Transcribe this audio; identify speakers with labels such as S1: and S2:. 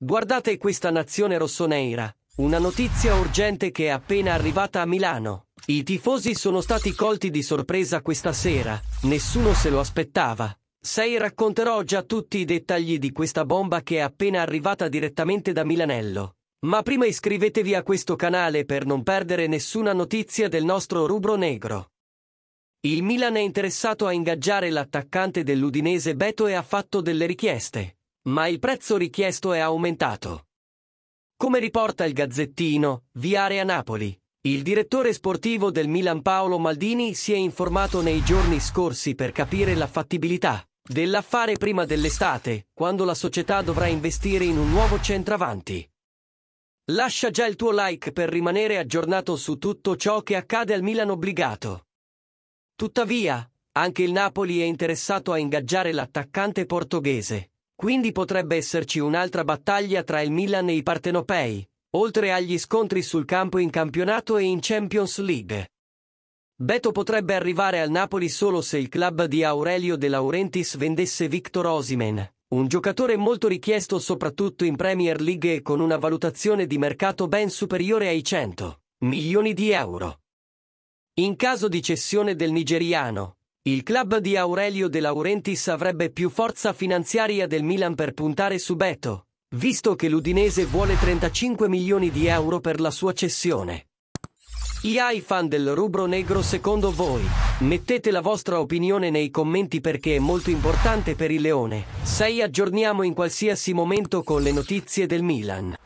S1: Guardate questa nazione rossoneira. Una notizia urgente che è appena arrivata a Milano. I tifosi sono stati colti di sorpresa questa sera. Nessuno se lo aspettava. Sei racconterò già tutti i dettagli di questa bomba che è appena arrivata direttamente da Milanello. Ma prima iscrivetevi a questo canale per non perdere nessuna notizia del nostro rubro negro. Il Milan è interessato a ingaggiare l'attaccante dell'Udinese Beto e ha fatto delle richieste ma il prezzo richiesto è aumentato. Come riporta il Gazzettino, Viare a Napoli, il direttore sportivo del Milan Paolo Maldini si è informato nei giorni scorsi per capire la fattibilità dell'affare prima dell'estate, quando la società dovrà investire in un nuovo centravanti. Lascia già il tuo like per rimanere aggiornato su tutto ciò che accade al Milan obbligato. Tuttavia, anche il Napoli è interessato a ingaggiare l'attaccante portoghese, quindi potrebbe esserci un'altra battaglia tra il Milan e i partenopei, oltre agli scontri sul campo in campionato e in Champions League. Beto potrebbe arrivare al Napoli solo se il club di Aurelio De Laurentiis vendesse Victor Osimen, un giocatore molto richiesto soprattutto in Premier League e con una valutazione di mercato ben superiore ai 100 milioni di euro. In caso di cessione del nigeriano, il club di Aurelio De Laurentiis avrebbe più forza finanziaria del Milan per puntare su Beto, visto che l'Udinese vuole 35 milioni di euro per la sua cessione. I fan del rubro negro secondo voi? Mettete la vostra opinione nei commenti perché è molto importante per il Leone. 6 aggiorniamo in qualsiasi momento con le notizie del Milan.